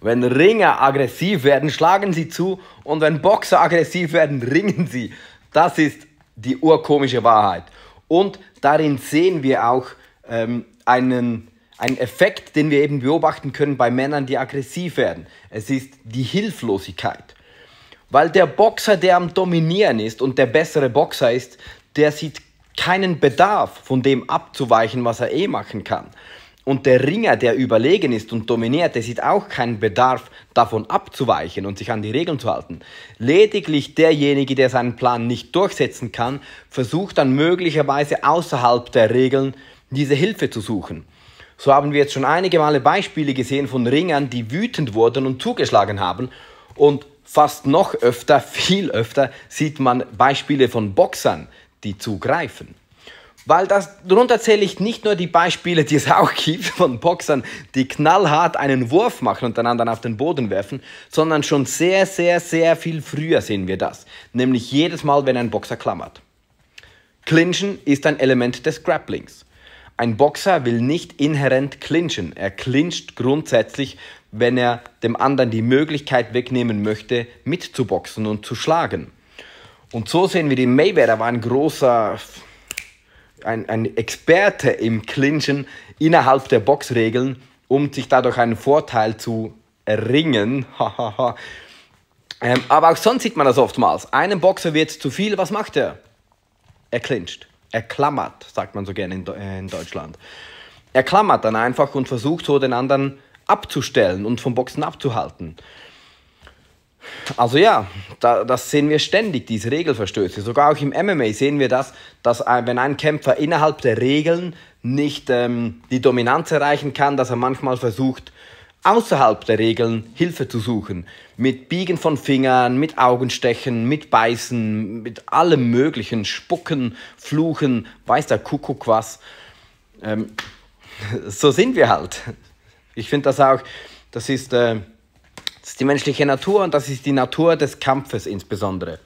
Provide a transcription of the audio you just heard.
Wenn Ringer aggressiv werden, schlagen sie zu und wenn Boxer aggressiv werden, ringen sie. Das ist die urkomische Wahrheit. Und darin sehen wir auch ähm, einen, einen Effekt, den wir eben beobachten können bei Männern, die aggressiv werden. Es ist die Hilflosigkeit. Weil der Boxer, der am Dominieren ist und der bessere Boxer ist, der sieht keinen Bedarf, von dem abzuweichen, was er eh machen kann. Und der Ringer, der überlegen ist und dominiert, der sieht auch keinen Bedarf, davon abzuweichen und sich an die Regeln zu halten. Lediglich derjenige, der seinen Plan nicht durchsetzen kann, versucht dann möglicherweise außerhalb der Regeln diese Hilfe zu suchen. So haben wir jetzt schon einige Male Beispiele gesehen von Ringern, die wütend wurden und zugeschlagen haben. Und fast noch öfter, viel öfter, sieht man Beispiele von Boxern, die zugreifen. Weil das, darunter zähle ich nicht nur die Beispiele, die es auch gibt von Boxern, die knallhart einen Wurf machen und dann anderen auf den Boden werfen, sondern schon sehr, sehr, sehr viel früher sehen wir das. Nämlich jedes Mal, wenn ein Boxer klammert. Clinchen ist ein Element des Grapplings. Ein Boxer will nicht inhärent clinchen. Er clincht grundsätzlich, wenn er dem anderen die Möglichkeit wegnehmen möchte, mitzuboxen und zu schlagen. Und so sehen wir, die Mayweather war ein großer ein, ein Experte im Clinchen innerhalb der Boxregeln, um sich dadurch einen Vorteil zu erringen. ähm, aber auch sonst sieht man das oftmals. Einem Boxer wird zu viel, was macht er? Er clincht. Er klammert, sagt man so gerne in, äh, in Deutschland. Er klammert dann einfach und versucht so den anderen abzustellen und vom Boxen abzuhalten. Also ja, da, das sehen wir ständig, diese Regelverstöße. Sogar auch im MMA sehen wir das, dass ein, wenn ein Kämpfer innerhalb der Regeln nicht ähm, die Dominanz erreichen kann, dass er manchmal versucht, außerhalb der Regeln Hilfe zu suchen. Mit Biegen von Fingern, mit Augenstechen, mit Beißen, mit allem Möglichen, Spucken, Fluchen, weiß der Kuckuck was. Ähm, so sind wir halt. Ich finde das auch, das ist... Äh, ist die menschliche Natur und das ist die Natur des Kampfes insbesondere.